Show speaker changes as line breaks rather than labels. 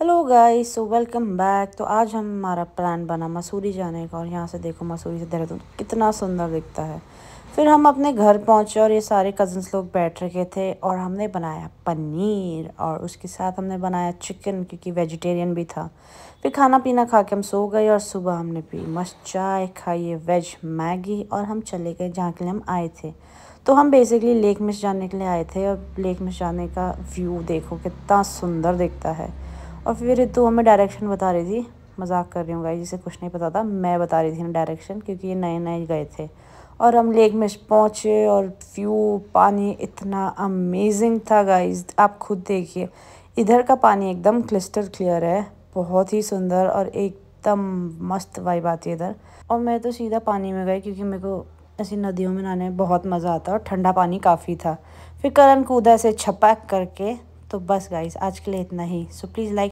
hello guys so welcome back तो आज हम हमारा प्लान बना मसूरी जाने का और यहाँ से देखो मसूरी से देहरादून कितना सुंदर दिखता है फिर हम अपने घर पहुँचे और ये सारे कज़न्स लोग बैठ रखे थे और हमने बनाया पनीर और उसके साथ हमने बनाया चिकन क्योंकि वेजिटेरियन भी था फिर खाना पीना खा के हम सो गए और सुबह हमने पी मस्त चाय खाई वेज मैगी और हम चले गए जहाँ के लिए हम आए थे तो हम बेसिकली लेक मिस जाने के लिए आए थे और लेक मिस जाने का व्यू देखो कितना सुंदर दिखता है और फिर तो हमें डायरेक्शन बता रही थी मजाक कर रही हूँ गाई जिसे कुछ नहीं पता था मैं बता रही थी डायरेक्शन क्योंकि ये नए नए गए थे और हम लेक में पहुँचे और व्यू पानी इतना अमेजिंग था गाइज आप खुद देखिए इधर का पानी एकदम क्लिस्टर क्लियर है बहुत ही सुंदर और एकदम मस्त वाइब आती है इधर और मैं तो सीधा पानी में गई क्योंकि मेरे को ऐसी नदियों में नहाने में बहुत मज़ा आता और ठंडा पानी काफ़ी था फिर करण कूदा से छपा करके तो बस गाइस आज के लिए इतना ही सो प्लीज़ लाइक